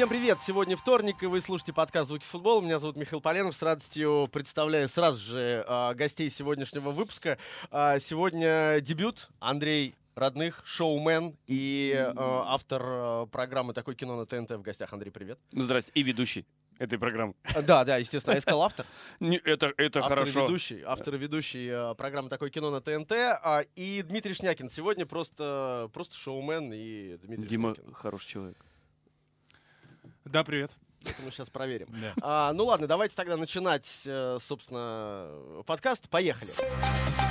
Всем привет! Сегодня вторник, и вы слушаете подкаст «Звуки футбола». Меня зовут Михаил Поленов. С радостью представляю сразу же э, гостей сегодняшнего выпуска. Э, сегодня дебют Андрей родных, шоумен и э, автор э, программы «Такое кино» на ТНТ в гостях. Андрей, привет. Здрасте. И ведущий этой программы. Да, да, естественно. Я искал автор. Это, это автор хорошо. Ведущий, автор и ведущий программы «Такое кино» на ТНТ. И Дмитрий Шнякин. Сегодня просто, просто шоумен и Дмитрий Дима Шнякин. хороший человек. Да, привет. Это мы сейчас проверим. Да. А, ну ладно, давайте тогда начинать, э, собственно, подкаст. Поехали. Поехали.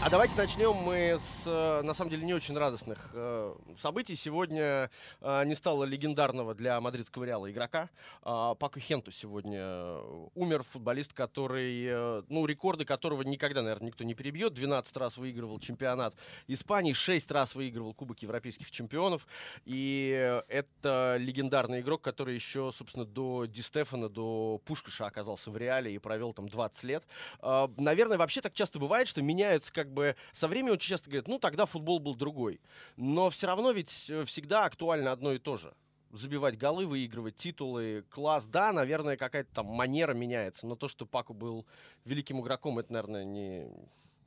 А давайте начнем мы с, э, на самом деле, не очень радостных э, событий. Сегодня э, не стало легендарного для мадридского Реала игрока. Э, а, Паку Хенту сегодня э, умер футболист, который, э, ну, рекорды которого никогда, наверное, никто не перебьет. 12 раз выигрывал чемпионат Испании, 6 раз выигрывал Кубок Европейских чемпионов. И это легендарный игрок, который еще, собственно, до Ди Стефана, до Пушкаша оказался в Реале и провел там 20 лет. Э, наверное, вообще так часто бывает, что меняются как как бы со временем очень часто говорят, ну тогда футбол был другой. Но все равно ведь э, всегда актуально одно и то же забивать голы, выигрывать титулы, класс. Да, наверное, какая-то там манера меняется, но то, что Паку был великим игроком, это, наверное, не...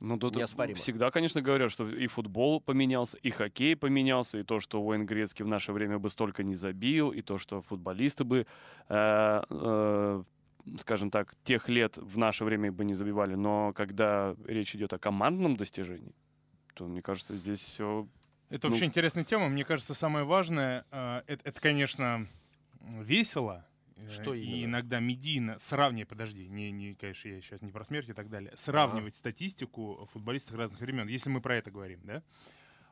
Ну, тут неоспоримо. всегда, конечно, говорят, что и футбол поменялся, и хоккей поменялся, и то, что Уэйн Грецкий в наше время бы столько не забил, и то, что футболисты бы э, э, скажем так, тех лет в наше время бы не забивали, но когда речь идет о командном достижении, то, мне кажется, здесь все... Это ну... вообще интересная тема. Мне кажется, самое важное, э, это, это, конечно, весело, э, что И иногда медийно сравнивать, подожди, не, не, конечно, я сейчас не про смерть и так далее, сравнивать ага. статистику футболистов разных времен, если мы про это говорим, да?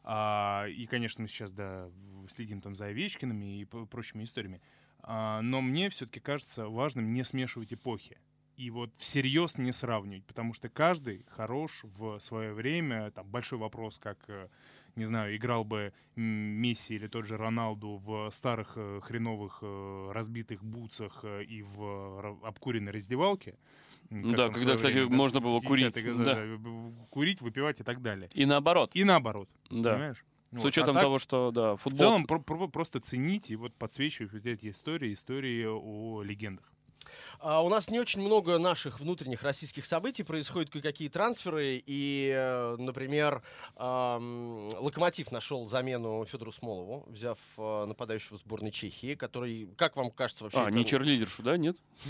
А, и, конечно, мы сейчас, да, следим там за Овечкиными и прочими историями. А, но мне все-таки кажется важным не смешивать эпохи. И вот всерьез не сравнивать, потому что каждый хорош в свое время. Там большой вопрос, как, э, не знаю, играл бы Месси или тот же Роналду в старых э, хреновых э, разбитых бутсах и в обкуренной раздевалке. Ну да, когда, кстати, время, можно было курить. Да. Курить, выпивать и так далее. И наоборот. И наоборот. Да. Понимаешь? Ну вот. С учетом а так, того, что, да, футбол... В целом, про- про- просто ценить и вот подсвечивать вот эти истории, истории о легендах. А у нас не очень много наших внутренних российских событий. Происходят кое-какие трансферы. И, э, например, эм, Локомотив нашел замену Федору Смолову, взяв э, нападающего сборной Чехии, который, как вам кажется, вообще... А, не черлидершу, да? Нет?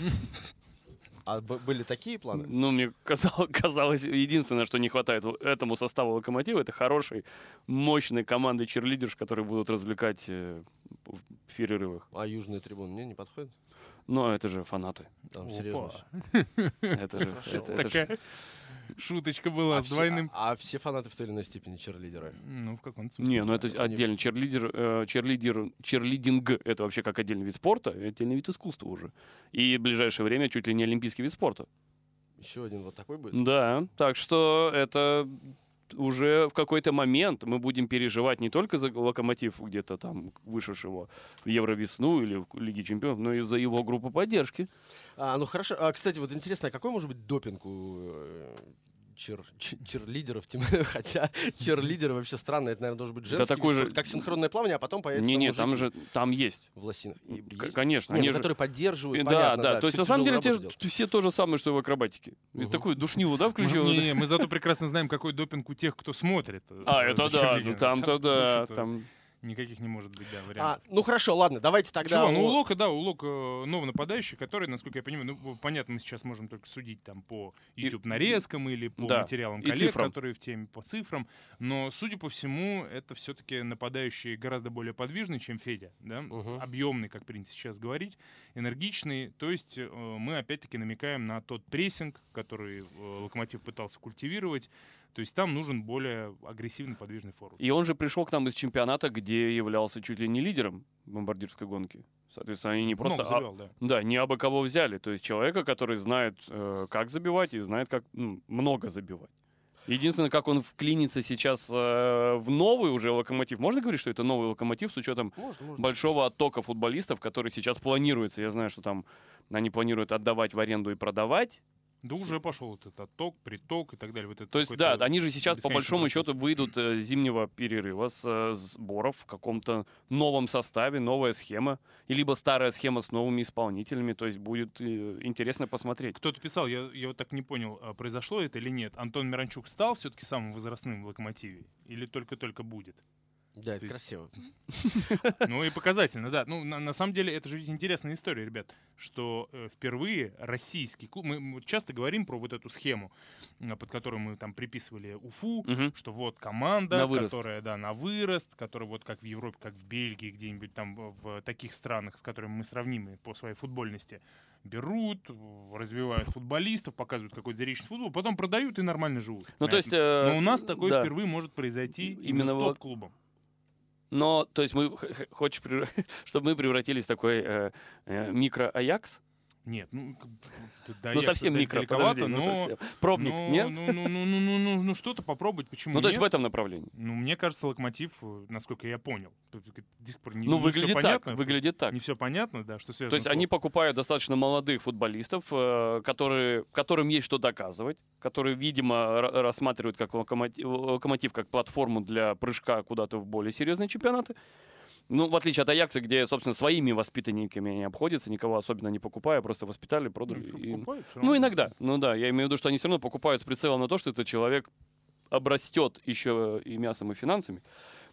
А были такие планы? Ну, мне казалось, казалось, единственное, что не хватает этому составу локомотива, это хорошей, мощной команды черлидерш, которые будут развлекать э, в перерывах. А южные трибуны мне не подходят? Ну, это же фанаты. Там, серьезно. Это же... Шуточка была а с двойным. а, а все фанаты в той или иной степени черлидеры. Ну, в каком смысле? Не, ну это Они... отдельно. Черлидер, э, черлидер, черлидинг — это вообще как отдельный вид спорта, отдельный вид искусства уже. И в ближайшее время чуть ли не олимпийский вид спорта. Еще один вот такой будет? Да, так что это уже в какой-то момент мы будем переживать не только за локомотив где-то там вышедшего в Евровесну или в Лиге Чемпионов, но и за его группу поддержки. А, ну хорошо. А, кстати, вот интересно, а какой может быть допинг у э, чер, чер, лидеров тем, хотя черлидеры вообще странно, это, наверное, должен быть женский. Это такой же... Как синхронное плавание, а потом появится Не, не, там же, там есть. В лосинах. И, Конечно. Нет, они ну, которые же... поддерживают, понятно, да, да, да. То есть, на самом деле, те, все то же самое, что и в акробатике. Угу. И такую душнилу, да, включил? Не, не, мы зато прекрасно знаем, какой допинг у тех, кто смотрит. А, э, это да, ну там-то да, там... Никаких не может быть, да, а, вариантов. А, ну хорошо, ладно, давайте тогда... Чего? Ну, у Лока, да, у Лока э, новый нападающий, который, насколько я понимаю, ну, понятно, мы сейчас можем только судить там по YouTube нарезкам или по да. материалам коллег, которые в теме по цифрам, но, судя по всему, это все-таки нападающий гораздо более подвижный, чем Федя, да, угу. объемный, как принято сейчас говорить, энергичный, то есть э, мы опять-таки намекаем на тот прессинг, который э, Локомотив пытался культивировать, то есть там нужен более агрессивный подвижный форвард. И он же пришел к нам из чемпионата, где являлся чуть ли не лидером бомбардирской гонки. Соответственно, они не просто... А забивал, а, да. да, не абы кого взяли. То есть человека, который знает, э, как забивать и знает, как ну, много забивать. Единственное, как он вклинится сейчас э, в новый уже локомотив. Можно говорить, что это новый локомотив с учетом можно, можно. большого оттока футболистов, который сейчас планируется. Я знаю, что там они планируют отдавать в аренду и продавать да уже пошел этот отток, приток и так далее. Вот это То есть, да, они же сейчас по большому процесс. счету выйдут э, зимнего перерыва с э, сборов в каком-то новом составе, новая схема, и либо старая схема с новыми исполнителями. То есть будет э, интересно посмотреть. Кто-то писал, я, я вот так не понял, а произошло это или нет. Антон Миранчук стал все-таки самым возрастным в локомотиве или только-только будет? Да, это Ты... красиво. Ну и показательно, да. Ну, на, на самом деле, это же ведь интересная история, ребят, что э, впервые российский клуб... Мы часто говорим про вот эту схему, под которую мы там приписывали Уфу, угу. что вот команда, которая, да, на вырост, которая вот как в Европе, как в Бельгии, где-нибудь там в таких странах, с которыми мы сравнимы по своей футбольности, берут, развивают футболистов, показывают какой-то зрелищный футбол, потом продают и нормально живут. Ну, то есть, э, Но у нас такое да. впервые может произойти именно, именно в топ-клубом. Но, то есть мы хочешь, чтобы мы превратились в такой э, э микро-Аякс, нет, ну, ну совсем микро, подожди, ну, совсем. Пробник, ну, нет? Ну, ну, ну, ну, ну, ну, ну что-то попробовать, почему Ну, то есть в этом направлении? Ну, мне кажется, локомотив, э, насколько я понял, не, ну, не выглядит так, понятно, выглядит так. Не все понятно, да, что связано То есть они покупают достаточно молодых футболистов, э, которые, которым есть что доказывать, которые, видимо, рассматривают как локомотив, локомотив как платформу для прыжка куда-то в более серьезные чемпионаты. Ну, в отличие от Аякса, где, собственно, своими воспитанниками не обходится, никого особенно не покупая, просто воспитали, продали. Ну, и... ну иногда. Ну да, я имею в виду, что они все равно покупают с прицелом на то, что этот человек обрастет еще и мясом, и финансами.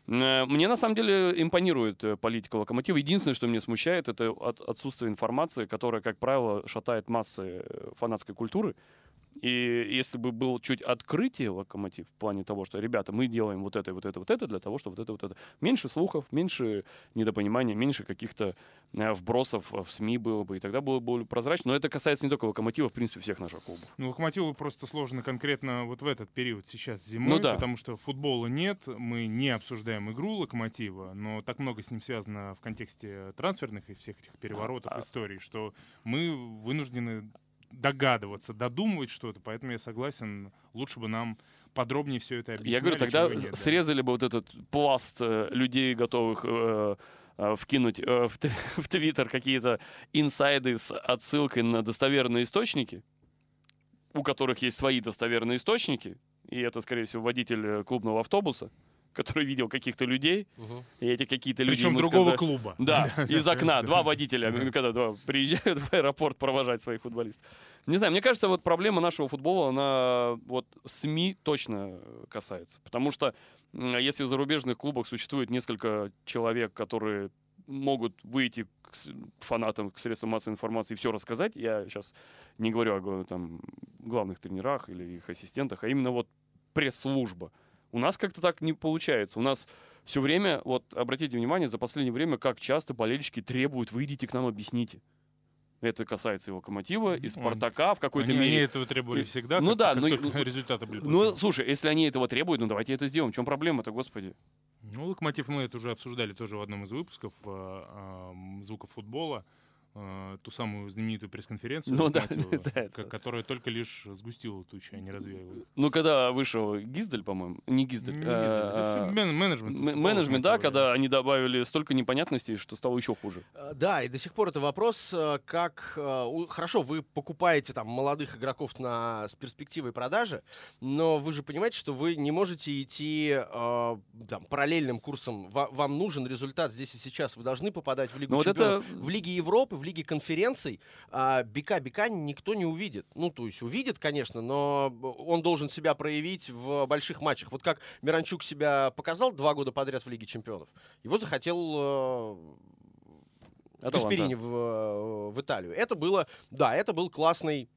Э, мне на самом деле импонирует э, политика локомотива. Единственное, что меня смущает, это отсутствие информации, которая, как правило, шатает массы э, фанатской культуры. И если бы был чуть открытие локомотив в плане того, что, ребята, мы делаем вот это, вот это, вот это, для того, чтобы вот это, вот это. Меньше слухов, меньше недопонимания, меньше каких-то э, вбросов в СМИ было бы, и тогда было бы более прозрачно. Но это касается не только локомотива, в принципе, всех наших клубов. Ну, локомотиву просто сложно конкретно вот в этот период сейчас зимой, ну, да. потому что футбола нет, мы не обсуждаем игру локомотива, но так много с ним связано в контексте трансферных и всех этих переворотов а, а. историй, что мы вынуждены догадываться, додумывать что-то, поэтому я согласен, лучше бы нам подробнее все это объяснили. Я говорю, тогда нет, срезали да. бы вот этот пласт э, людей, готовых э, э, вкинуть э, в, в Твиттер какие-то инсайды с отсылкой на достоверные источники, у которых есть свои достоверные источники, и это, скорее всего, водитель э, клубного автобуса — который видел каких-то людей, угу. и эти какие-то люди Причем другого сказали, клуба. Да, из окна. Два водителя, когда два, приезжают в аэропорт провожать своих футболистов. Не знаю, мне кажется, вот проблема нашего футбола, она вот СМИ точно касается. Потому что если в зарубежных клубах существует несколько человек, которые могут выйти к фанатам, к средствам массовой информации и все рассказать. Я сейчас не говорю о там, главных тренерах или их ассистентах, а именно вот пресс-служба. uh у нас как-то так не получается. У нас все время, вот обратите внимание, за последнее время, как часто болельщики требуют, выйдите к нам, объясните. Это касается и Локомотива, и Спартака в какой-то они, мере. Они этого требовали всегда, ну, как, да, как но, только ну ну, результаты были. Ну, слушай, если они этого требуют, ну давайте это сделаем. В чем проблема-то, господи? Ну, Локомотив мы это уже обсуждали тоже в одном из выпусков э, э, «Звуков футбола». Э, ту самую знаменитую пресс-конференцию, ну, да, да, которая только лишь сгустила тучи, а не развеяла. Ну, когда вышел Гиздаль, по-моему, не Гиздаль, а, а, менеджмент. Менеджмент, да, когда они добавили столько непонятностей, что стало еще хуже. Э, да, и до сих пор это вопрос, э, как... Хорошо, вы покупаете там молодых игроков на... с перспективой продажи, но вы же понимаете, что вы не можете идти там, параллельным курсом. Вам нужен результат здесь и сейчас. Вы должны попадать в Лигу но ну, Чемпионов, вот это... в Лиге Европы, в лиги конференций а, Бика Бека никто не увидит. Ну, то есть увидит, конечно, но он должен себя проявить в больших матчах. Вот как Миранчук себя показал два года подряд в Лиге чемпионов, его захотел Гасперини э, в, э, в Италию. Это было, да, это был классный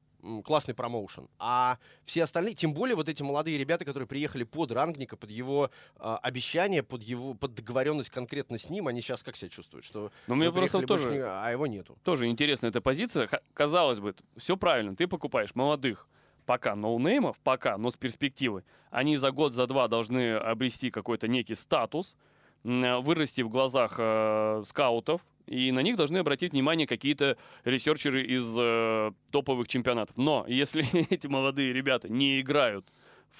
классный промоушен. А все остальные, тем более вот эти молодые ребята, которые приехали под Рангника, под его э, обещание, под его под договоренность конкретно с ним, они сейчас как себя чувствуют? Что Но ну, мне просто тоже, не, а его нету. Тоже интересная эта позиция. Х- казалось бы, все правильно, ты покупаешь молодых, пока ноунеймов, пока, но с перспективы. Они за год, за два должны обрести какой-то некий статус, вырасти в глазах э, скаутов, и на них должны обратить внимание какие-то ресерчеры из э, топовых чемпионатов. Но если эти молодые ребята не играют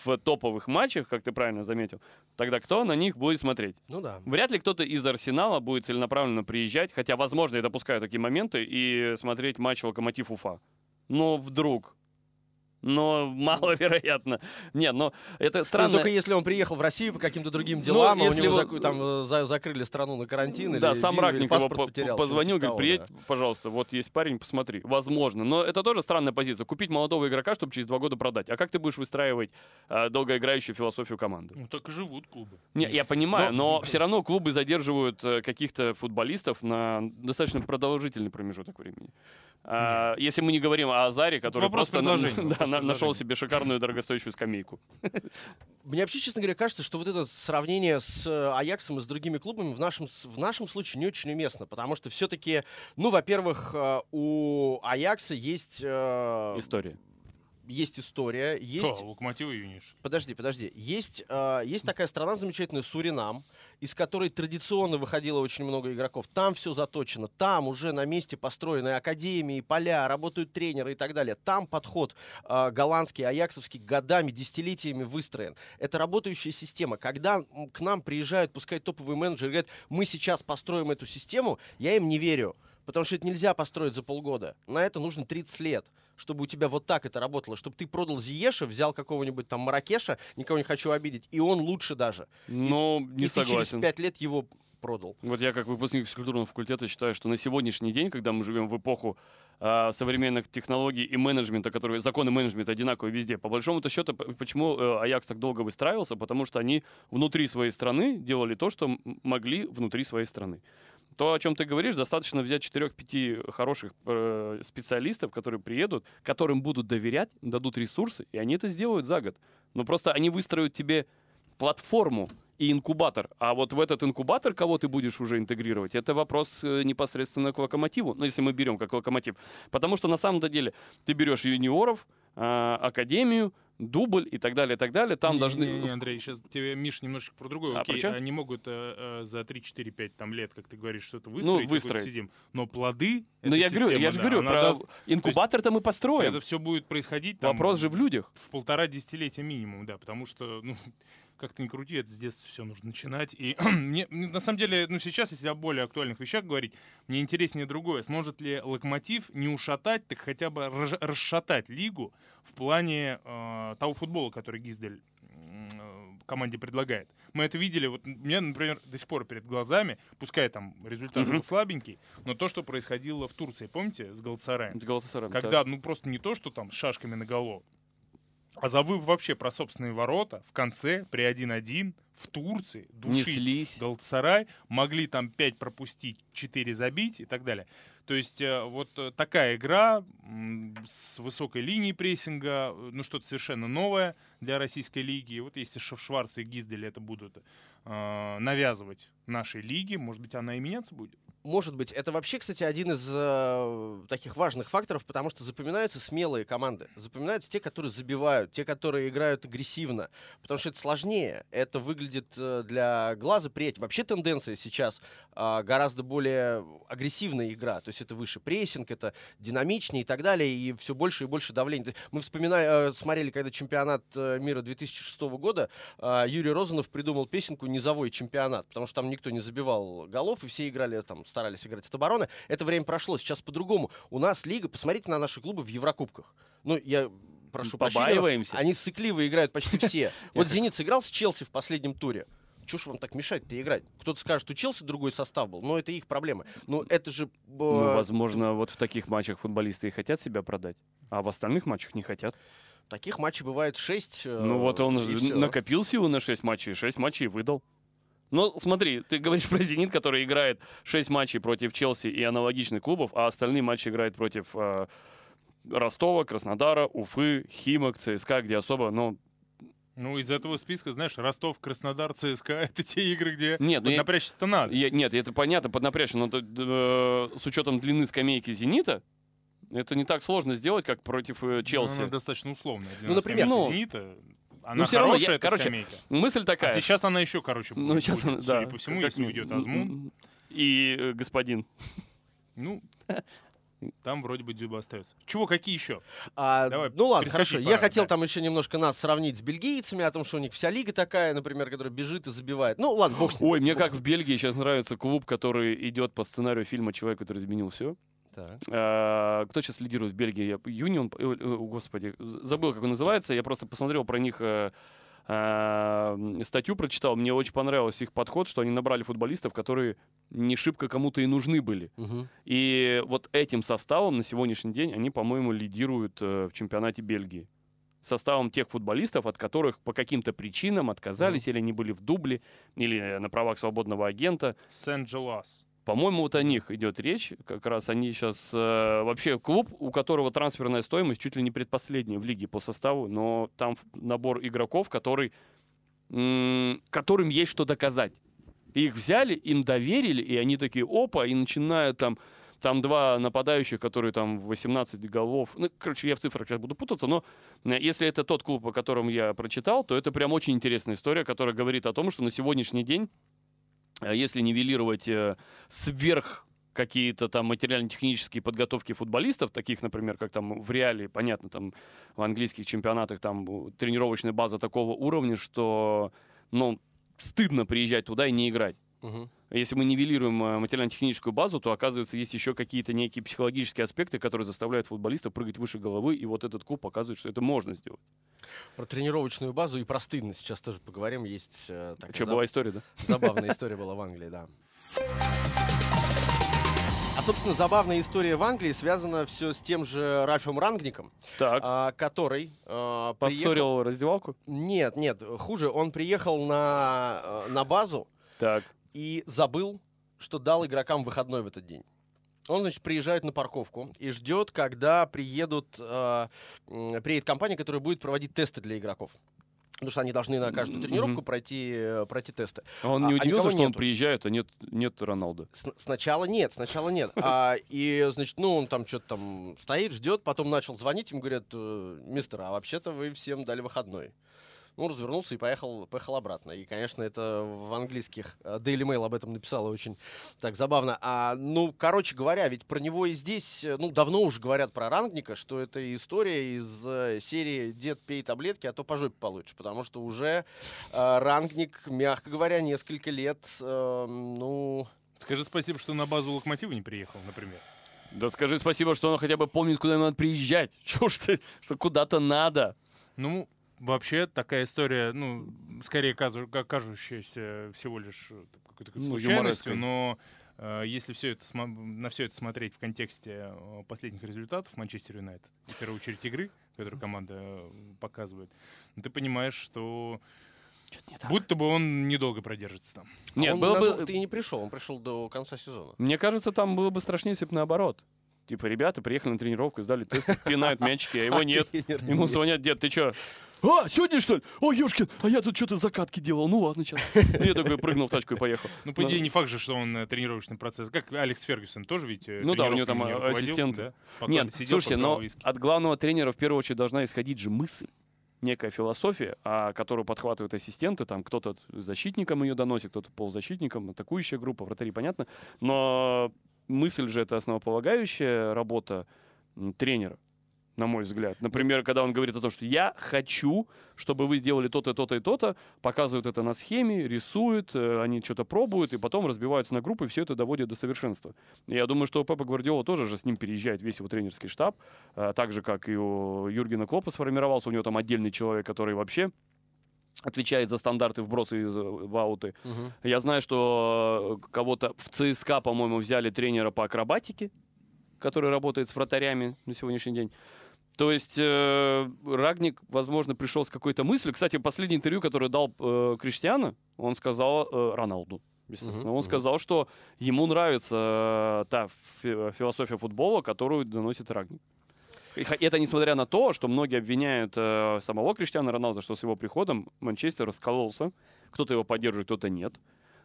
в топовых матчах, как ты правильно заметил, тогда кто на них будет смотреть? Ну да. Вряд ли кто-то из Арсенала будет целенаправленно приезжать, хотя, возможно, я допускаю такие моменты, и смотреть матч Локомотив Уфа. Но вдруг но маловероятно. Не, но это странно. Ну, только если он приехал в Россию по каким-то другим ну, делам, ну, а у него его... Зак... там э, за... закрыли страну на карантин, да, или сам Ракник его потерял, позвонил, говорит, приедь, да. пожалуйста, вот есть парень, посмотри. Возможно, но это тоже странная позиция. Купить молодого игрока, чтобы через два года продать. А как ты будешь выстраивать э, долгоиграющую философию команды? Ну, так и живут клубы. Не, я понимаю, ну, но, но все равно клубы задерживают э, каких-то футболистов на достаточно продолжительный промежуток времени. А, если мы не говорим о Азаре, который вопрос просто на, да, на, нашел себе шикарную дорогостоящую скамейку. Мне вообще, честно говоря, кажется, что вот это сравнение с э, Аяксом и с другими клубами в нашем, в нашем случае не очень уместно, потому что все-таки, ну, во-первых, э, у Аякса есть... Э, История есть история, есть... Локомотив и Юниш. Подожди, подожди. Есть, э, есть такая страна замечательная, Суринам, из которой традиционно выходило очень много игроков. Там все заточено, там уже на месте построены академии, поля, работают тренеры и так далее. Там подход э, голландский, аяксовский годами, десятилетиями выстроен. Это работающая система. Когда к нам приезжают, пускай топовые менеджеры говорят, мы сейчас построим эту систему, я им не верю. Потому что это нельзя построить за полгода. На это нужно 30 лет чтобы у тебя вот так это работало, чтобы ты продал Зиеша, взял какого-нибудь там Маракеша, никого не хочу обидеть, и он лучше даже. Но ну, и, не и согласен. И через пять лет его продал. Вот я как выпускник физкультурного факультета считаю, что на сегодняшний день, когда мы живем в эпоху э, современных технологий и менеджмента, которые законы менеджмента одинаковые везде, по большому-то счету, почему э, Аякс так долго выстраивался, потому что они внутри своей страны делали то, что могли внутри своей страны то, о чем ты говоришь, достаточно взять 4-5 хороших э, специалистов, которые приедут, которым будут доверять, дадут ресурсы, и они это сделают за год. Но ну, просто они выстроят тебе платформу и инкубатор. А вот в этот инкубатор, кого ты будешь уже интегрировать, это вопрос э, непосредственно к локомотиву. Ну, если мы берем как локомотив. Потому что на самом-то деле ты берешь юниоров, а, академию, дубль и так далее, и так далее. Там не, должны... Не, не, Андрей, сейчас тебе, Миш, немножечко про другое. А, Окей, они а могут э, э, за 3-4-5 там, лет, как ты говоришь, что-то ну, выстроить. Ну, выстроить. Сидим. Но плоды... Но ну, я, система, говорю, я же да, говорю, про даст... инкубатор-то мы построим. Это все будет происходить... Там, Вопрос же в людях. В полтора десятилетия минимум, да, потому что... Ну, как то не крути, это с детства все нужно начинать. И мне, ну, на самом деле, ну сейчас, если о более актуальных вещах говорить, мне интереснее другое. Сможет ли Локомотив не ушатать, так хотя бы расшатать лигу в плане э, того футбола, который Гиздель э, команде предлагает. Мы это видели, вот у меня, например, до сих пор перед глазами, пускай там результат угу. был слабенький, но то, что происходило в Турции, помните, с Галатасараем? С Галатасараем, Когда, да. ну, просто не то, что там с шашками на голову, а забыв вообще про собственные ворота, в конце при 1-1 в Турции душить Галатасарай, могли там 5 пропустить, 4 забить и так далее. То есть э, вот э, такая игра с высокой линией прессинга, э, ну что-то совершенно новое для российской лиги. Вот если Шварц и Гиздель это будут э, навязывать нашей лиге, может быть, она и меняться будет? Может быть. Это вообще, кстати, один из э, таких важных факторов, потому что запоминаются смелые команды. Запоминаются те, которые забивают, те, которые играют агрессивно. Потому что это сложнее. Это выглядит э, для глаза приятнее. Вообще тенденция сейчас э, гораздо более агрессивная игра. То есть это выше прессинг, это динамичнее и так далее. И все больше и больше давления. Мы вспоминали, э, смотрели, когда чемпионат э, мира 2006 года, э, Юрий Розанов придумал песенку «Низовой чемпионат», потому что там никто не забивал голов, и все играли там старались играть от обороны. Это время прошло, сейчас по-другому. У нас лига, посмотрите на наши клубы в Еврокубках. Ну, я прошу побаиваемся они сыкливо играют почти все. Вот «Зенит» сыграл с «Челси» в последнем туре что ж вам так мешать-то играть? Кто-то скажет, у Челси другой состав был, но это их проблема. Но это же... Ну, э, возможно, вот в таких матчах футболисты и хотят себя продать, а в остальных матчах не хотят. Таких матчей бывает 6. Э, ну вот он накопил силы на 6 матчей, 6 матчей выдал. Ну, смотри, ты говоришь про «Зенит», который играет 6 матчей против Челси и аналогичных клубов, а остальные матчи играет против э, Ростова, Краснодара, Уфы, Химок, ЦСКА, где особо, ну, ну, из этого списка, знаешь, Ростов, Краснодар, ЦСКА — это те игры, где нет, ну, поднапрячься-то надо. Я, нет, это понятно, поднапрячься, но э, с учетом длины скамейки «Зенита», это не так сложно сделать, как против э, Челси. Ну, она достаточно условная. ну, например, ну, «Зенита», она ну, все хорошая, равно, я, короче, скамейка. мысль такая. А сейчас она еще, короче, ну, будет, сейчас она, судя да, по всему, как, если уйдет Азмун. И э, господин. Ну, там вроде бы Дзюба остается. Чего, какие еще? А, Давай, ну ладно, хорошо. Пора, Я хотел да. там еще немножко нас сравнить с бельгийцами, о том, что у них вся лига такая, например, которая бежит и забивает. Ну ладно, бог с ним. Ой, мне бог как в Бельгии сейчас нравится клуб, который идет по сценарию фильма «Человек, который изменил все». Так. Э, кто сейчас лидирует в Бельгии? Юнион, э, э, господи, забыл, как он называется. Я просто посмотрел про них эм, статью прочитал, мне очень понравился их подход, что они набрали футболистов, которые не шибко кому-то и нужны были. Угу. И вот этим составом на сегодняшний день они, по-моему, лидируют в чемпионате Бельгии. Составом тех футболистов, от которых по каким-то причинам отказались, угу. или они были в дубле, или на правах свободного агента. Сен-Джелас. По-моему, вот о них идет речь. Как раз они сейчас... Э, вообще клуб, у которого трансферная стоимость чуть ли не предпоследняя в лиге по составу, но там набор игроков, который, м- которым есть что доказать. их взяли, им доверили, и они такие, опа, и начинают там... Там два нападающих, которые там 18 голов. Ну, короче, я в цифрах сейчас буду путаться, но э, если это тот клуб, о котором я прочитал, то это прям очень интересная история, которая говорит о том, что на сегодняшний день Э, если нивелировать э, сверх какие-то там материально-технические подготовки футболистов, таких, например, как там в реале, понятно, там в английских чемпионатах там тренировочная база такого уровня, что, ну, стыдно приезжать туда и не играть. Угу. Если мы нивелируем э, материально-техническую базу, то, оказывается, есть еще какие-то некие психологические аспекты, которые заставляют футболиста прыгать выше головы, и вот этот клуб показывает, что это можно сделать. Про тренировочную базу и про стыдность сейчас тоже поговорим. Есть э, а такая... Что, зап... была история, да? Забавная история была в Англии, да. А, собственно, забавная история в Англии связана все с тем же Ральфом Рангником, так. А, который... Э, Поссорил приехал... раздевалку? Нет, нет, хуже. Он приехал на, э, на базу. Так и забыл, что дал игрокам выходной в этот день. Он, значит, приезжает на парковку и ждет, когда приедут, э, приедет компания, которая будет проводить тесты для игроков. Потому что они должны на каждую тренировку mm-hmm. пройти, э, пройти тесты. А он а, не а удивился, а что нету. он приезжает, а нет, нет Роналда? С- сначала нет, сначала нет. А, и, значит, ну, он там что-то там стоит, ждет, потом начал звонить, им говорят, «Э, мистер, а вообще-то вы всем дали выходной ну, развернулся и поехал, поехал обратно. И, конечно, это в английских э, Daily Mail об этом написала очень так забавно. А, ну, короче говоря, ведь про него и здесь, э, ну, давно уже говорят про Рангника, что это история из э, серии «Дед, пей таблетки, а то по жопе получишь», потому что уже э, Рангник, мягко говоря, несколько лет, э, ну... Скажи спасибо, что на базу Локомотива не приехал, например. Да скажи спасибо, что он хотя бы помнит, куда ему надо приезжать. Чего ж ты, что куда-то надо. Ну, вообще такая история, ну, скорее кажущаяся всего лишь э, какой-то ну, случайностью, но э, если все это, на все это смотреть в контексте э, последних результатов Манчестер Юнайтед, в первую очередь игры, которую команда показывает, ну, ты понимаешь, что Будто бы он недолго продержится там. А нет, а было бы... Ты не пришел, он пришел до конца сезона. Мне кажется, там было бы страшнее, если бы наоборот. Типа, ребята приехали на тренировку, сдали тест, пинают мячики, а его а нет. Ему звонят, дед, ты чё? а, сегодня что ли? О, Ёшкин, а я тут что-то закатки делал. Ну ладно, сейчас. Я такой прыгнул в тачку и поехал. Ну, по идее, не факт же, что он э, тренировочный процесс. Как Алекс Фергюсон тоже ведь э, Ну да, у него там а, ассистент. Нет, слушайте, но от главного тренера в первую очередь должна исходить же мысль некая философия, а, которую подхватывают ассистенты, там кто-то защитником ее доносит, кто-то полузащитником, атакующая группа, вратари, понятно, но мысль же это основополагающая работа тренера на мой взгляд. Например, когда он говорит о том, что я хочу, чтобы вы сделали то-то, то-то и то-то, показывают это на схеме, рисуют, э, они что-то пробуют, и потом разбиваются на группы, и все это доводят до совершенства. Я думаю, что Пепа Гвардиола тоже же с ним переезжает весь его тренерский штаб, э, так же, как и у Юргена Клопа сформировался, у него там отдельный человек, который вообще отвечает за стандарты вбросы из э, вауты. Угу. Я знаю, что кого-то в ЦСКА, по-моему, взяли тренера по акробатике, который работает с вратарями на сегодняшний день. То есть э, Рагник, возможно, пришел с какой-то мыслью. Кстати, последнее интервью, которое дал э, Криштиану, он сказал э, Роналду, естественно. Угу, он угу. сказал, что ему нравится э, та фи- философия футбола, которую доносит Рагник. И это несмотря на то, что многие обвиняют э, самого Криштиана Роналда, что с его приходом Манчестер раскололся. Кто-то его поддерживает, кто-то нет.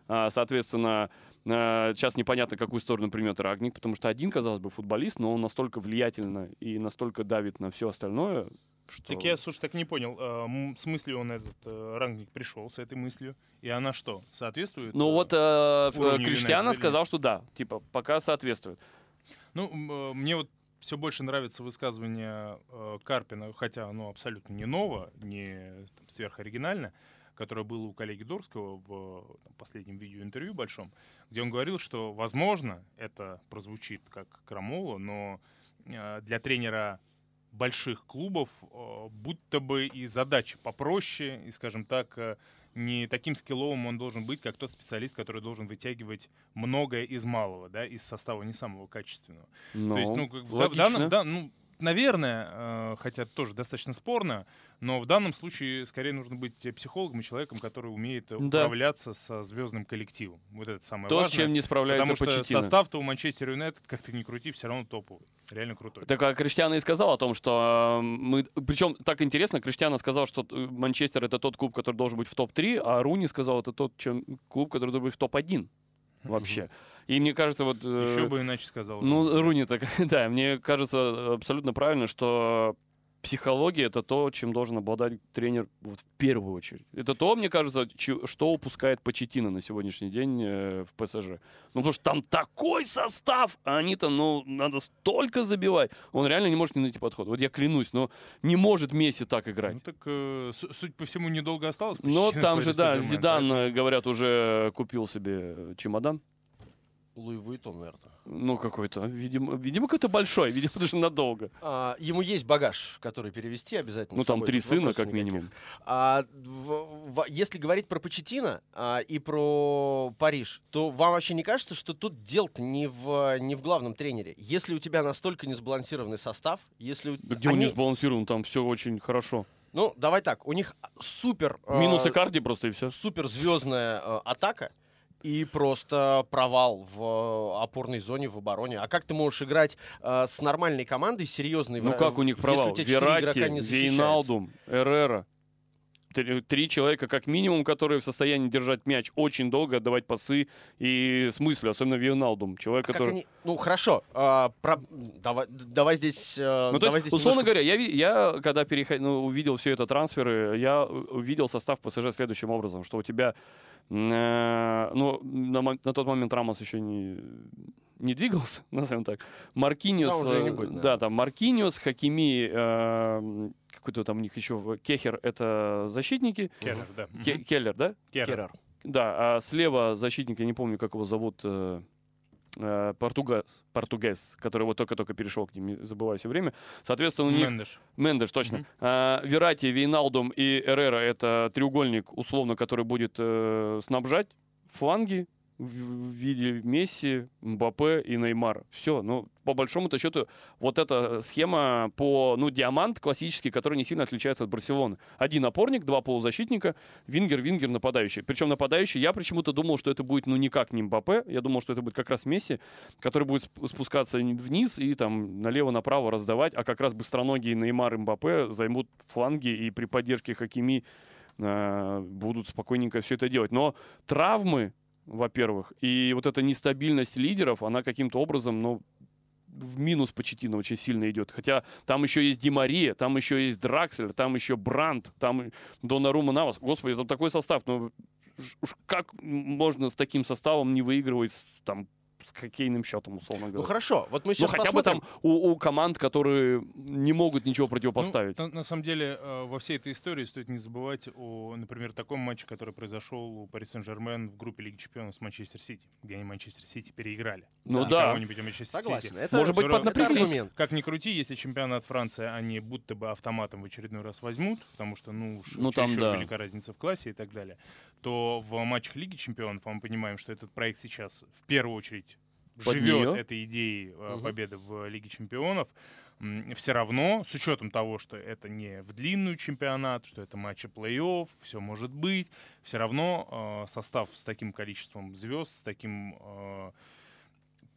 А, соответственно, Э, сейчас непонятно, какую сторону примет Рагник, потому что один, казалось бы, футболист, но он настолько влиятельно и настолько давит на все остальное, что... Так я, слушай, так не понял, э, с мыслью он этот э, рангник пришел, с этой мыслью, и она что, соответствует? Ну э, вот э, Криштиана сказал, что да, типа, пока соответствует. Ну, э, мне вот все больше нравится высказывание э, Карпина, хотя оно абсолютно не ново, не там, сверхоригинально, которое было у коллеги Дорского в там, последнем видеоинтервью большом, где он говорил, что, возможно, это прозвучит как крамола, но э, для тренера больших клубов э, будто бы и задача попроще, и, скажем так, э, не таким скилловым он должен быть, как тот специалист, который должен вытягивать многое из малого, да, из состава не самого качественного. Ну, То есть, ну, как, в, в, данном, в, данном, ну, наверное, э, хотя тоже достаточно спорно, но в данном случае скорее нужно быть психологом и человеком, который умеет да. управляться со звездным коллективом. Вот это самое То, важное. с чем не справляется Потому что состав-то у Манчестер Юнайтед, как ты ни крути, все равно топовый. Реально крутой. Так а Криштиана и сказал о том, что э, мы... Причем так интересно, Криштиана сказал, что Манчестер — это тот клуб, который должен быть в топ-3, а Руни сказал, это тот чем... клуб, который должен быть в топ-1 вообще. И мне кажется, вот... Э, Еще бы иначе сказал. Ну, Руни так, да, мне кажется абсолютно правильно, что психология это то, чем должен обладать тренер вот, в первую очередь. Это то, мне кажется, что упускает Почетина на сегодняшний день э, в ПСЖ. Ну, потому что там такой состав, а они-то, ну, надо столько забивать. Он реально не может не найти подход. Вот я клянусь, но не может Месси так играть. Ну, так, э, суть по всему, недолго осталось. Но ну, там же, да, Зидан, э, говорят, уже купил себе чемодан. Луи Вуитон, наверное. Ну, какой-то. Видимо, видимо какой-то большой, видимо, потому что надолго. А, ему есть багаж, который перевести обязательно. Ну, там три сына, как минимум. А, в, в, если говорить про Почетина а, и про Париж, то вам вообще не кажется, что тут дело-то не в, не в главном тренере? Если у тебя настолько несбалансированный состав, если... Где они... он несбалансирован? там все очень хорошо. Ну, давай так, у них супер... А, Минусы э, карди просто и все. Супер звездная э, а, атака — и просто провал в э, опорной зоне, в обороне. А как ты можешь играть э, с нормальной командой, серьезной? Ну в... как у них провал? У Верати, Вейналдум, Эррера. Три, три человека, как минимум, которые в состоянии держать мяч очень долго, отдавать пасы и с мыслью, особенно Вионалдум. Человек, а который... Они... Ну, хорошо. А, про... давай, давай здесь... А, ну, то есть, здесь условно немножко... говоря, я, я когда переход... ну, увидел все это трансферы, я увидел состав ПСЖ следующим образом, что у тебя Э, Но ну, на, на тот момент Рамос еще не, не двигался, назовем так. Маркиниус, да, не э, да, там Маркиниус, Хакими, э, какой-то там у них еще Кехер, это защитники. Келлер, да. Келлер, да? Келлер. Да, а слева защитник, я не помню, как его зовут. Э, э, португез, который вот только-только перешел к ним, забываю все время. Соответственно, у них... Мендеш. Мендеш, точно. Mm-hmm. Э, Верати, Вейналдум и Эрера это треугольник, условно, который будет э, снабжать фланги в виде Месси, Мбаппе и Неймар. Все, ну, по большому-то счету, вот эта схема по, ну, диамант классический, который не сильно отличается от Барселоны. Один опорник, два полузащитника, вингер, вингер, нападающий. Причем нападающий, я почему-то думал, что это будет, ну, никак не Мбаппе, я думал, что это будет как раз Месси, который будет спускаться вниз и там налево-направо раздавать, а как раз быстроногие Неймар и Мбаппе займут фланги и при поддержке Хакими а, будут спокойненько все это делать. Но травмы во-первых. И вот эта нестабильность лидеров, она каким-то образом, ну, в минус почти на очень сильно идет. Хотя там еще есть Димария, там еще есть Дракслер, там еще Бранд, там Донарума Навас. Господи, там такой состав. Ну, как можно с таким составом не выигрывать там с хоккейным счетом, условно ну, говоря. Ну хорошо, вот мы сейчас Ну хотя посмотрим. бы там у, у команд, которые не могут ничего противопоставить. Ну, на, на самом деле, э, во всей этой истории стоит не забывать о, например, таком матче, который произошел у Пари Сен-Жермен в группе Лиги Чемпионов с Манчестер Сити, где они Манчестер Сити переиграли. Ну да. да. Согласен. Это, Может быть, поднапряглись. Как ни крути, если чемпионат Франции они будто бы автоматом в очередной раз возьмут, потому что, ну уж ну, там, да. велика разница в классе и так далее, то в матчах Лиги Чемпионов а мы понимаем, что этот проект сейчас в первую очередь Под живет нее? этой идеей угу. победы в Лиге Чемпионов. Все равно, с учетом того, что это не в длинную чемпионат, что это матчи плей-офф, все может быть, все равно э, состав с таким количеством звезд, с таким... Э,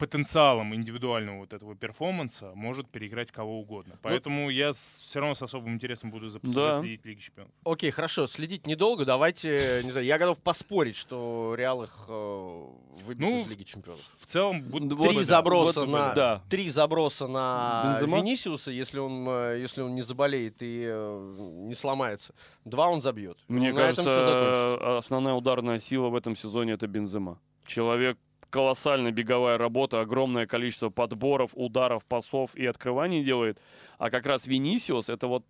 потенциалом индивидуального вот этого перформанса может переиграть кого угодно. Поэтому вот. я с, все равно с особым интересом буду за да. следить Лиги Чемпионов. Окей, хорошо, следить недолго. Давайте, э, не знаю, я готов поспорить, что Реал их э, выбьет ну, из Лиги Чемпионов. В целом, три заброса на да. три заброса на Венисиуса, если он э, если он не заболеет и э, не сломается. Два он забьет. Мне он кажется, э, основная ударная сила в этом сезоне это Бензема. Человек колоссальная беговая работа, огромное количество подборов, ударов, пасов и открываний делает. А как раз Винисиус это вот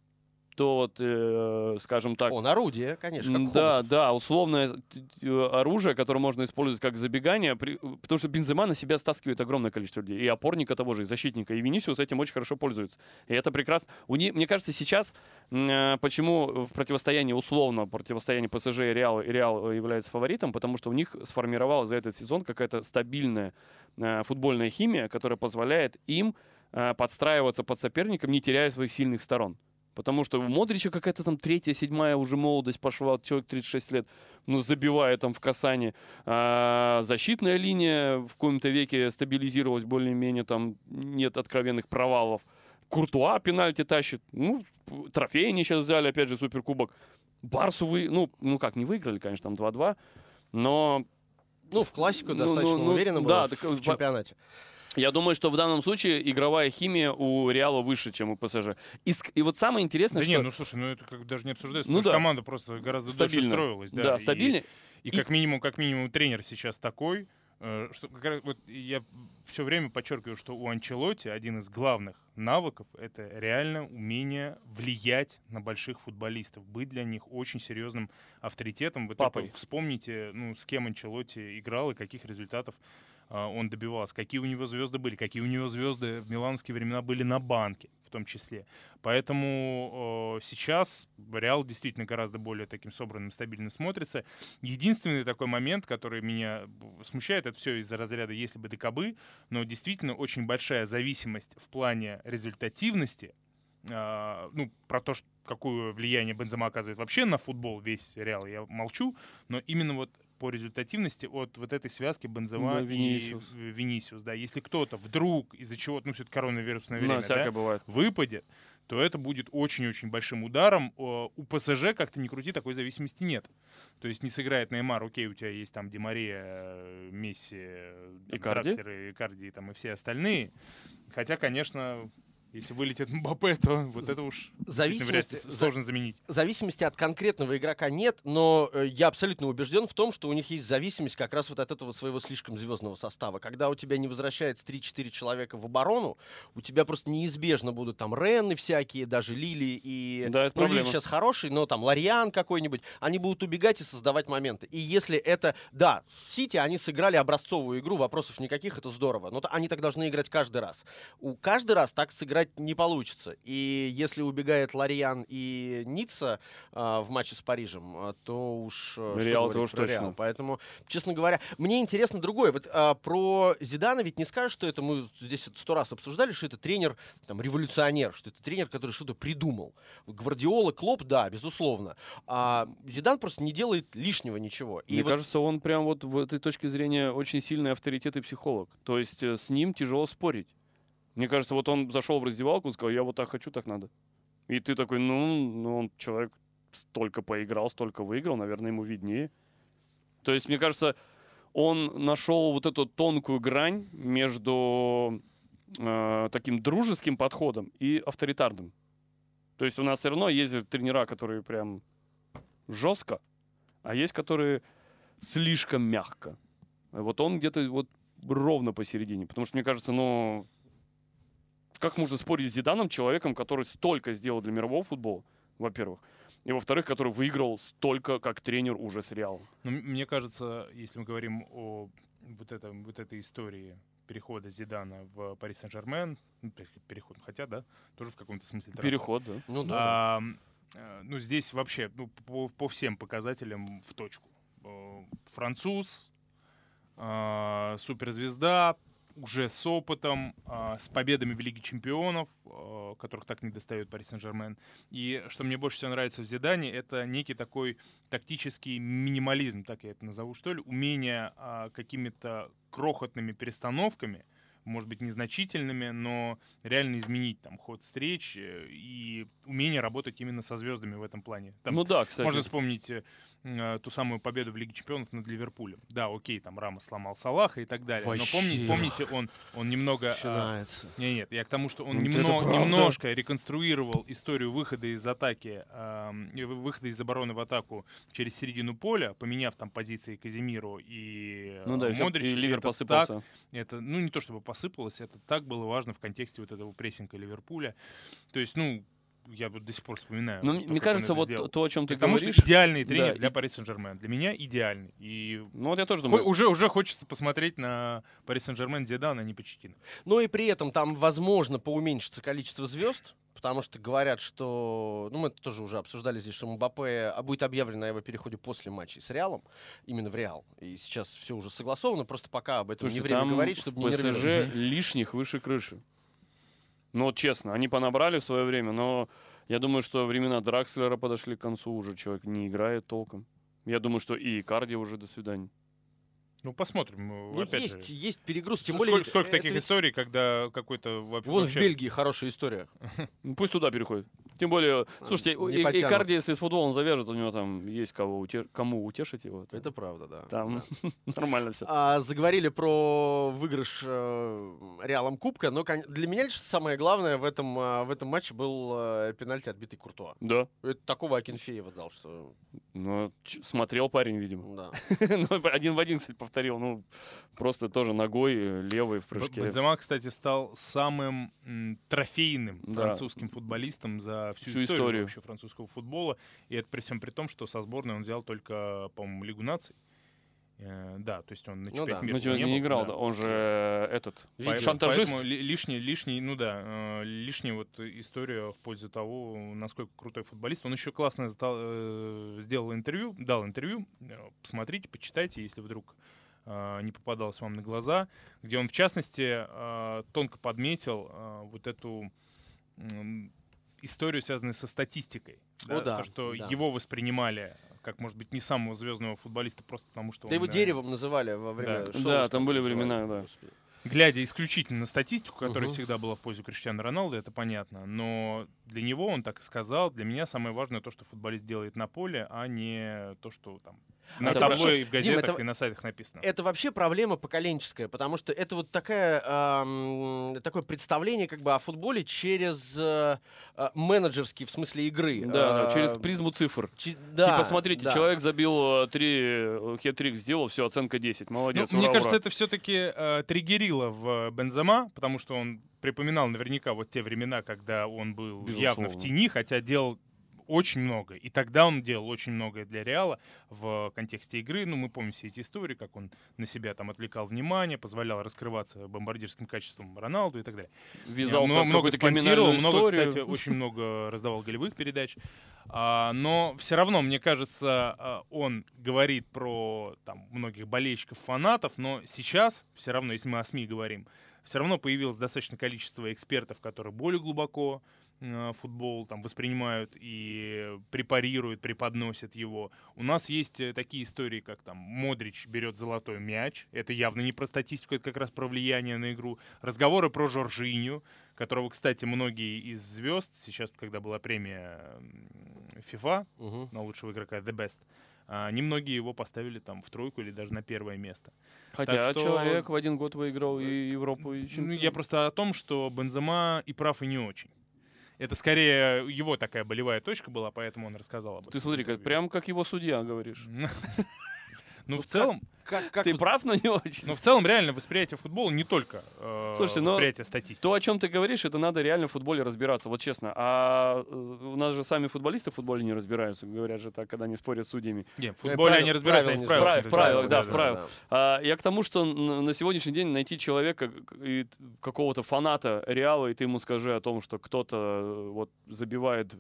что вот, э, скажем так... Он орудие, конечно, как Да, Хоботов. да, условное э, э, оружие, которое можно использовать как забегание, при, э, потому что Бензема на себя стаскивает огромное количество людей, и опорника того же, и защитника, и Венисиус этим очень хорошо пользуется. И это прекрасно. У не, мне кажется, сейчас, э, почему в противостоянии, условно, противостояние ПСЖ и Реал, и Реал является фаворитом, потому что у них сформировалась за этот сезон какая-то стабильная э, футбольная химия, которая позволяет им подстраиваться под соперником, не теряя своих сильных сторон. Потому что у Модрича какая-то там третья, седьмая уже молодость пошла, человек 36 лет, ну, забивая там в касание. А защитная линия в каком то веке стабилизировалась более-менее, там нет откровенных провалов. Куртуа пенальти тащит. Ну, трофей они сейчас взяли, опять же, суперкубок. Барсу вы... Ну, ну как, не выиграли, конечно, там 2-2, но... Ну, в классику ну, достаточно ну, ну уверенно ну, было да, в, так, э, чемпионате. Я думаю, что в данном случае игровая химия у Реала выше, чем у ПСЖ. И, и вот самое интересное, да что... нет, ну слушай, ну это как даже не обсуждается, ну да. команда просто гораздо стабильно. дольше строилась. Да, да стабильнее. И, и, и как минимум, как минимум тренер сейчас такой, э, что как раз, вот я все время подчеркиваю, что у Анчелоти один из главных навыков — это реально умение влиять на больших футболистов, быть для них очень серьезным авторитетом. Вы Папой. вспомните, ну, с кем Анчелоти играл и каких результатов а, он добивался, какие у него звезды были, какие у него звезды в миланские времена были на банке в том числе. Поэтому э, сейчас Реал действительно гораздо более таким собранным, стабильным смотрится. Единственный такой момент, который меня смущает, это все из-за разряда «если бы докобы», но действительно очень большая зависимость в плане результативности Uh, ну, про то, что, какое влияние Бензема оказывает вообще на футбол весь Реал, я молчу, но именно вот по результативности от вот этой связки Бензема да, и Винисиус. Винисиус. Да, если кто-то вдруг из-за чего, то ну, все-таки коронавирусное ну, время, да, бывает. выпадет, то это будет очень-очень большим ударом. У ПСЖ, как то не крути, такой зависимости нет. То есть не сыграет Неймар, окей, у тебя есть там Демария, Месси, Икарди, Драксеры, Икарди там, и все остальные. Хотя, конечно, если вылетит Мбаппе, то вот это уж зависимости, сложно заменить. Зависимости от конкретного игрока нет, но э, я абсолютно убежден в том, что у них есть зависимость как раз вот от этого своего слишком звездного состава. Когда у тебя не возвращается 3-4 человека в оборону, у тебя просто неизбежно будут там Рены всякие, даже Лили и... Да, это ну, Лили сейчас хороший, но там Лариан какой-нибудь. Они будут убегать и создавать моменты. И если это... Да, Сити, они сыграли образцовую игру, вопросов никаких, это здорово. Но они так должны играть каждый раз. У каждый раз так сыграть сыграть не получится. И если убегает Лариан и Ницца а, в матче с Парижем, а, то уж... А, Реал, то уж точно. Поэтому, честно говоря, мне интересно другое. Вот а, про Зидана ведь не скажешь, что это мы здесь сто раз обсуждали, что это тренер, там, революционер, что это тренер, который что-то придумал. Гвардиола, Клоп, да, безусловно. А Зидан просто не делает лишнего ничего. И Мне вот... кажется, он прям вот в этой точке зрения очень сильный авторитет и психолог. То есть э, с ним тяжело спорить. Мне кажется, вот он зашел в раздевалку и сказал, я вот так хочу, так надо. И ты такой, ну, ну он человек столько поиграл, столько выиграл, наверное, ему виднее. То есть, мне кажется, он нашел вот эту тонкую грань между э, таким дружеским подходом и авторитарным. То есть у нас все равно есть тренера, которые прям жестко, а есть, которые слишком мягко. Вот он где-то вот ровно посередине. Потому что, мне кажется, ну, как можно спорить с Зиданом, человеком, который столько сделал для мирового футбола, во-первых, и во-вторых, который выиграл столько как тренер уже с Реалом. Ну, мне кажется, если мы говорим о вот, этом, вот этой истории перехода Зидана в Пари Сен-Жермен, ну, переход, хотя, да, тоже в каком-то смысле. Трансфер. Переход, да. Ну, да. А, ну, здесь вообще ну, по, по всем показателям в точку. Э, француз, э, суперзвезда, уже с опытом, а, с победами в Лиге Чемпионов, а, которых так не достает Пари Сен-Жермен. И что мне больше всего нравится в Зидане, это некий такой тактический минимализм, так я это назову, что ли, умение а, какими-то крохотными перестановками, может быть, незначительными, но реально изменить там ход встреч и умение работать именно со звездами в этом плане. Там ну да, кстати. Можно вспомнить э, э, ту самую победу в Лиге Чемпионов над Ливерпулем. Да, окей, там Рама сломал Салаха и так далее. Вообще. Но помните, помните, он, он немного... А, Начинается. Э, нет, нет, я к тому, что он ну, вот немно, немножко реконструировал историю выхода из атаки, э, выхода из обороны в атаку через середину поля, поменяв там позиции Казимиру и э, ну, да, Модрич. И Ливер это посыпался. Так, это, ну, не то чтобы посыпалось, это так было важно в контексте вот этого прессинга Ливерпуля. То есть, ну, я до сих пор вспоминаю. Ну, мне кажется, вот сделал. то, о чем ты Потому говоришь. Потому что идеальный тренер да. для Пари Сен-Жермен. Для меня идеальный. И ну, вот я тоже думаю. Уже, уже хочется посмотреть на Пари Сен-Жермен Зидана, а не Почетина. Ну и при этом там, возможно, поуменьшится количество звезд. Потому что говорят, что... Ну, мы это тоже уже обсуждали здесь, что Мбаппе а, будет объявлено о его переходе после матча с Реалом. Именно в Реал. И сейчас все уже согласовано. Просто пока об этом Потому не время говорить, чтобы не ПСЖ нервировать. лишних выше крыши. Ну, вот честно, они понабрали в свое время, но я думаю, что времена Дракслера подошли к концу, уже человек не играет толком. Я думаю, что и Карди уже до свидания. Ну, посмотрим. Э, ну, опять есть, же. есть перегруз. Тем более, сколько, таких ведь... историй, когда какой-то... Вообще... Вон в Бельгии хорошая история. Ну, пусть туда переходит. Тем более, а, слушайте, и Карди, если с футболом завяжет, у него там есть кого утеш... кому утешить его. То... Это правда, да. Там да. нормально все. А, заговорили про выигрыш э, Реалом Кубка, но для меня лишь самое главное в этом, э, в этом матче был э, пенальти отбитый Куртуа. Да. Это такого Акинфеева дал, что... Ну, смотрел парень, видимо. Да. Ну, один в один, кстати, повторил, ну, просто тоже ногой э, левой в прыжке. Бензема, кстати, стал самым трофейным да. французским футболистом за всю, всю историю, историю вообще французского футбола. И это при всем при том, что со сборной он взял только, по-моему, Лигу наций. Э, да, то есть он на чемпионате ну, да. мира ну, не, не был, играл, да. он же э, этот поэтому, шантажист. Поэтому лишний, лишний, ну да, лишняя вот история в пользу того, насколько крутой футболист. Он еще классно сделал интервью, дал интервью. Посмотрите, почитайте, если вдруг а, не попадалось вам на глаза, где он, в частности, а, тонко подметил а, вот эту историю, связанную со статистикой. О, да, То, что да. его воспринимали как, может быть, не самого звездного футболиста, просто потому что... Да он, его да, э, деревом называли во время да. шоу. Да, там были времена, да. Глядя исключительно на статистику, которая uh всегда была в пользу Криштиана Роналду, это понятно. Но для него он так и сказал. Для меня самое важное то, что футболист делает на поле, а не то, что там на это табло и в газетах, Дим, это, и на сайтах написано. Это вообще проблема поколенческая, потому что это вот такая, эм, такое представление как бы о футболе через э, э менеджерский, в смысле игры. Да, э, да через э, призму цифр. Чи- типа, да, типа, смотрите, да. человек забил э, три, хет-трик сделал, все, оценка 10, молодец, ну, ура, Мне ура. кажется, это все-таки э, триггерило в Бензема, потому что он припоминал наверняка вот те времена, когда он был Безусловно. явно в тени, хотя делал очень много. И тогда он делал очень многое для Реала в контексте игры. Ну, мы помним все эти истории, как он на себя там отвлекал внимание, позволял раскрываться бомбардирским качеством Роналду и так далее. Вязался много, много спонсировал, много, кстати, очень много раздавал голевых передач. А, но все равно, мне кажется, а, он говорит про там, многих болельщиков, фанатов, но сейчас, все равно, если мы о СМИ говорим, все равно появилось достаточно количество экспертов, которые более глубоко Э, футбол там воспринимают и препарируют, преподносят его. У нас есть э, такие истории, как там Модрич берет золотой мяч. Это явно не про статистику, это как раз про влияние на игру. Разговоры про Жоржиню, которого, кстати, многие из звезд, сейчас, когда была премия FIFA угу. на лучшего игрока, The Best, а немногие его поставили там в тройку или даже на первое место. Хотя что... человек в один год выиграл и Европу, и ну, чемпион. Я просто о том, что Бензема и прав, и не очень. Это скорее его такая болевая точка была, поэтому он рассказал об этом. Ты смотри, как, прям как его судья говоришь. Ну, в целом, как, как ты вот... прав, но не очень. Ну, в целом, реально, восприятие футбола не только э, Слушайте, восприятие статистики. То, о чем ты говоришь, это надо реально в футболе разбираться, вот честно. А э, у нас же сами футболисты в футболе не разбираются, говорят же так, когда они спорят с судьями. Нет, в э, футболе правил, они разбираются, правил, они в правилах. Правил, да, в правилах. Да, А, я к тому, что на сегодняшний день найти человека, какого-то фаната Реала, и ты ему скажи о том, что кто-то э, вот забивает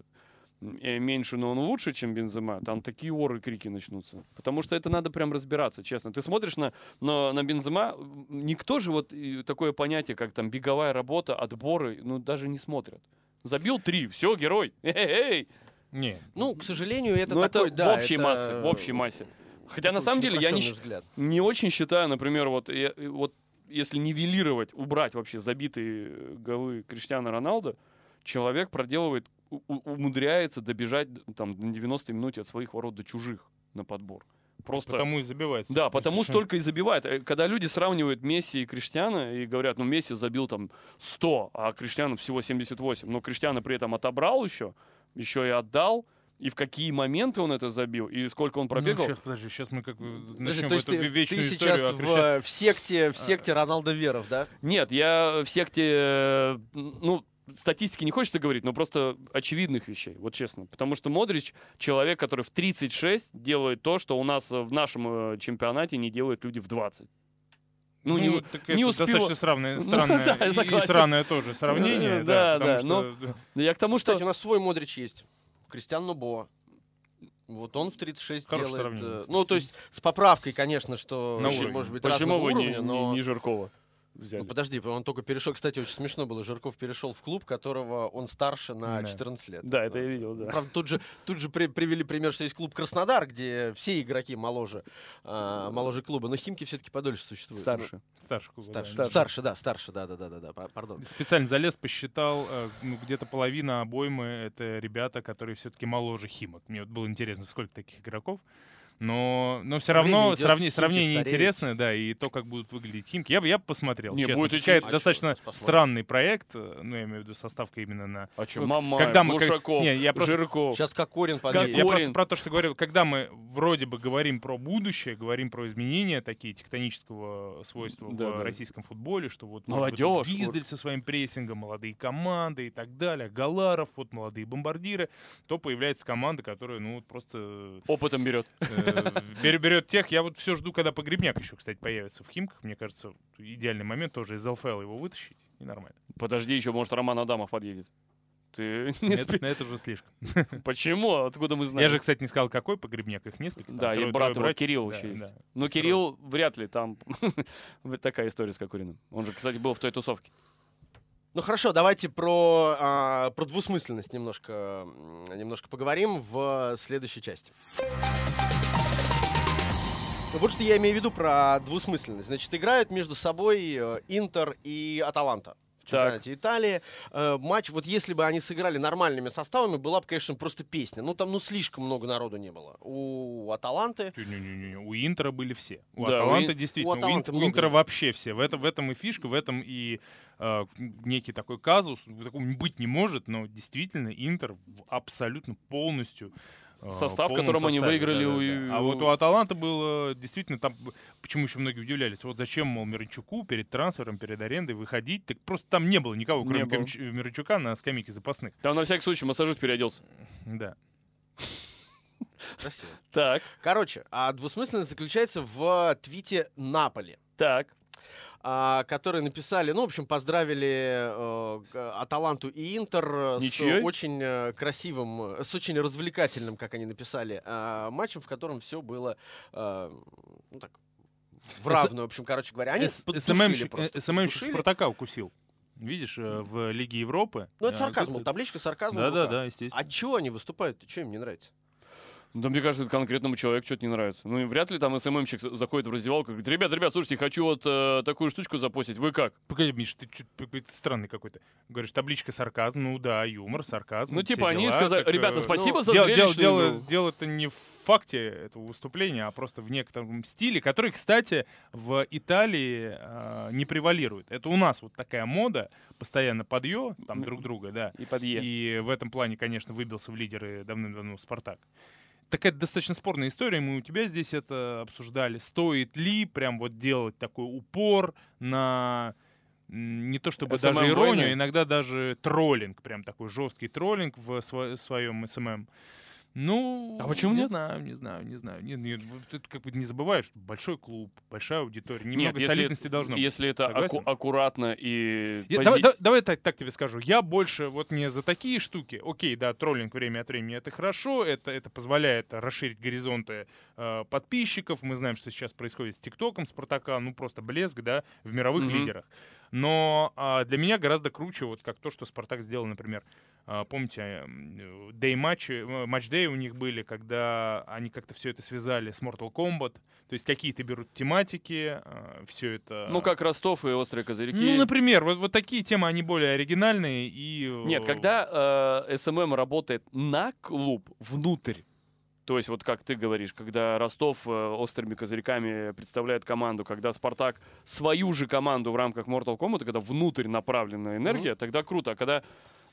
Э, меньше, но он лучше, чем Бензема, там такие оры крики начнутся. Потому что это надо прям разбираться, честно. Ты смотришь на, но на Бензема, никто же вот такое понятие, как там беговая работа, отборы, ну даже не смотрят. Забил три, все, герой. эй Не. Ну, к сожалению, это но ну, такой, это да, в общей это... массе, в общей массе. Хотя на самом деле я не, взгляд. не очень считаю, например, вот, я, вот если нивелировать, убрать вообще забитые голы Криштиана Роналда, человек проделывает умудряется добежать там на 90 минуте от своих ворот до чужих на подбор. Просто... Потому и забивает. Да, потому столько и забивает. Э, когда люди сравнивают Месси и Криштиана и говорят, ну, Месси забил там 100, а Криштиану всего 78. Но Криштиана при этом отобрал еще, еще и отдал и в какие моменты он это забил, и сколько он ну, пробегал. Ну, сейчас, подожди, сейчас мы как бы начнем то есть ты, ты сейчас в, в секте, в а. секте а. Роналдо Веров, да? Нет, я в секте, э, ну, статистики не хочется говорить, но просто очевидных вещей, вот честно. Потому что Модрич — человек, который в 36 делает то, что у нас э, в нашем э, чемпионате не делают люди в 20. Ну, ну не, ну, так не это успел... достаточно сравное, ну, странное, ну, да, и, и сраное тоже сравнение. Э, да, да, да, что... но я к тому, что... Кстати, у нас свой Модрич есть, Кристиан Нобо. Вот он в 36 Хорошее делает... Сравнение, э, ну, то есть с поправкой, конечно, что... На уровень. Может быть, Почему вы уровня, не, но... не, не Жиркова? взяли. Ну, подожди, он только перешел. Кстати, очень смешно было. Жирков перешел в клуб, которого он старше на да. 14 лет. Да, это я видел, да. Правда, тут же, тут же привели пример, что есть клуб Краснодар, где все игроки моложе, а, моложе клуба. Но Химки все-таки подольше существуют. Старше. Ну, старше клуба. Старше, да. старше, да, старше, да, да, да, да, да, пардон. Специально залез, посчитал, э, ну, где-то половина обоймы — это ребята, которые все-таки моложе Химок. Мне вот было интересно, сколько таких игроков. Но, но все равно сравни, сравнение интересное, да, и то, как будут выглядеть Химки, я бы я посмотрел. Не, честно. будет еще... а достаточно странный проект, ну, я имею в виду составка именно на... А что, Мама. когда мы, Глушаков, как... не, я просто... Жирков. Сейчас Кокорин подъедет. Я просто про то, что говорил, когда мы вроде бы говорим про будущее, говорим про изменения такие тектонического свойства да, в да. российском футболе, что вот... Молодежь. Гиздель со своим прессингом, молодые команды и так далее, Галаров, вот молодые бомбардиры, то появляется команда, которая, ну, вот просто... Э, Опытом берет. Э, Э, берет тех. Я вот все жду, когда погребняк еще, кстати, появится в Химках. Мне кажется, идеальный момент тоже из ЛФЛ его вытащить и нормально. Подожди еще, может, Роман Адамов подъедет. Ты не это, спи... это уже слишком. Почему? Откуда мы знаем? Я же, кстати, не сказал, какой погребняк, их несколько. да, и брат его, Кирилл да, еще есть. Да. Но ну, Кирилл вряд ли там такая история с Кокуриным. Он же, кстати, был в той тусовке. Ну хорошо, давайте про, а, про двусмысленность немножко, немножко поговорим в следующей части. Вот что я имею в виду про двусмысленность. Значит, играют между собой э, Интер и Аталанта в чемпионате Италии. Э, матч, вот если бы они сыграли нормальными составами, была бы, конечно, просто песня. Ну, там, ну, слишком много народу не было. У Аталанты... Не-не-не, у Интера были все. У да, Аталанта у... действительно. У, Аталанта у, Ин... у Интера вообще все. В, это, в этом и фишка, в этом и э, некий такой казус. Такого быть не может, но действительно Интер абсолютно полностью а, состав, которым они выиграли. Да, да, да. А вот у Аталанта было э, действительно там, э, почему еще многие удивлялись, вот зачем, мол, Мирончуку перед трансфером, перед арендой выходить, так просто там не было никого, кроме не э, Мирончука на скамейке запасных. Там на всякий случай массажист переоделся. Да. Красиво. Так. Короче, а двусмысленность заключается в твите Наполи. Так. А, которые написали, ну, в общем, поздравили э, Аталанту и Интер с, с очень э, красивым, э, с очень развлекательным, как они написали, э, матчем, в котором все было, э, ну, так, в равную, в общем, короче говоря. Они С- э, СММщик, Спартака укусил. Видишь, в Лиге Европы. Ну, это сарказм, а, табличка сарказма. Да, да, да, естественно. А чего они выступают? Ты что им не нравится? Ну, да мне кажется, это конкретному человеку что-то не нравится. Ну, вряд ли там СММщик эм заходит в раздевалку и говорит, ребят, ребят, слушайте, хочу вот э, такую штучку запостить, вы как? Погоди, Миш, ты какой-то странный какой-то. Говоришь, табличка сарказм, ну да, юмор, сарказм. Ну, типа они дела, сказали, так, э, ребята, ну, спасибо ну, за дело, зрелищную... Дело, дело, дело-то не в факте этого выступления, а просто в некотором стиле, который, кстати, в Италии э, не превалирует. Это у нас вот такая мода, постоянно подъё, там друг друга, да. И подъё. И в этом плане, конечно, выбился в лидеры давным-давно Спартак такая достаточно спорная история. Мы у тебя здесь это обсуждали. Стоит ли прям вот делать такой упор на не то чтобы SMM даже иронию, войны. А иногда даже троллинг, прям такой жесткий троллинг в сво- своем СММ. Ну, а почему не нет? знаю, не знаю, не знаю. Нет, нет, ты как бы не забываешь, что большой клуб, большая аудитория, немного нет, солидности это, должно быть. Если это аку- аккуратно и. Я, пози... давай, да, давай так, так тебе скажу. Я больше вот не за такие штуки. Окей, да, троллинг время от времени это хорошо, это, это позволяет расширить горизонты э, подписчиков. Мы знаем, что сейчас происходит с ТикТоком, Спартака, ну просто блеск, да, в мировых mm-hmm. лидерах. Но а, для меня гораздо круче, вот как то, что Спартак сделал, например. А, помните, дей-матчи, матч-дей у них были, когда они как-то все это связали с Mortal Kombat. То есть какие-то берут тематики, а, все это... Ну, как Ростов и Острые Козырьки. Ну, например, вот, вот такие темы, они более оригинальные и... Э, Нет, когда э, SMM эм эм работает на клуб, внутрь, то есть, вот как ты говоришь, когда Ростов э, острыми козырьками представляет команду, когда Спартак свою же команду в рамках Mortal Kombat, когда внутрь направленная энергия, mm-hmm. тогда круто. А когда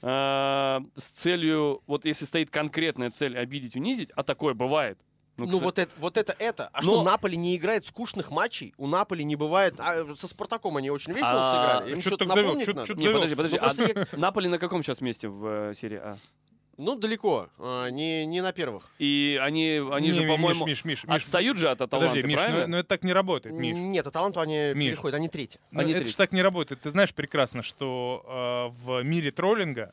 э, с целью, вот если стоит конкретная цель обидеть, унизить, а такое бывает, ну, ну кстати... вот это, вот это, это. А Но... что Наполи не играет скучных матчей? У Наполи не бывает. А со Спартаком они очень весело а... сыграли. Им что-то что напомнить надо. подожди, подожди. Ну, а я... Наполи на каком сейчас месте в э, серии А? Ну, далеко. А, не, не на первых. И они, они не, же, по-моему, Миш, Миш, Миш, отстают же от Аталанты, подожди, Миш, ну, правильно? Но, ну, но это так не работает, Миш. Нет, Аталанту они Миш. переходят, они третьи. Но ну, они это третьи. же так не работает. Ты знаешь прекрасно, что э, в мире троллинга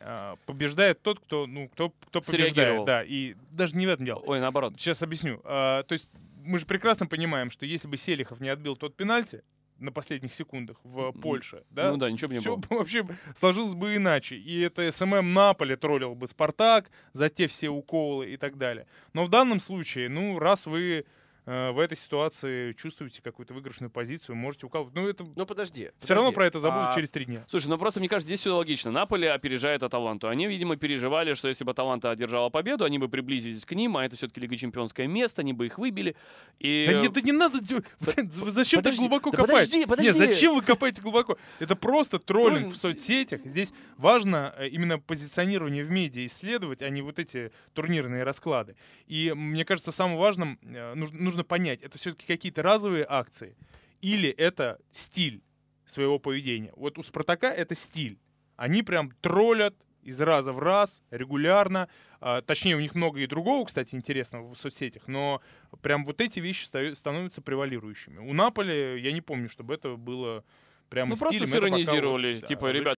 э, побеждает тот, кто, ну, кто, кто побеждает. Да, и даже не в этом дело. Ой, наоборот. Сейчас объясню. Э, то есть мы же прекрасно понимаем, что если бы Селихов не отбил тот пенальти, на последних секундах в Польше, да? Ну да, ничего бы не Все было. вообще сложилось бы иначе. И это СММ Наполе троллил бы Спартак за те все уколы и так далее. Но в данном случае, ну, раз вы Э, в этой ситуации чувствуете какую-то выигрышную позицию, можете укалывать. Ну, это... Ну, подожди. Все подожди. равно про это забудут а... через три дня. Слушай, ну просто, мне кажется, здесь все логично. Наполе опережает Аталанту. Они, видимо, переживали, что если бы Аталанта одержала победу, они бы приблизились к ним, а это все-таки Лига Чемпионское место, они бы их выбили. И... Да нет, да не надо... зачем ты глубоко да копать? Подожди, подожди. Нет, зачем вы копаете глубоко? Это просто троллинг в соцсетях. Здесь важно э, именно позиционирование в медиа исследовать, а не вот эти турнирные расклады. И мне кажется, самым важным э, нужно нужно понять, это все-таки какие-то разовые акции или это стиль своего поведения. Вот у Спартака это стиль. Они прям троллят из раза в раз, регулярно. А, точнее, у них много и другого, кстати, интересного в соцсетях, но прям вот эти вещи становятся превалирующими. У Наполи я не помню, чтобы это было прям Ну, стилем, просто сиронизировали, пока... типа, да, ребят,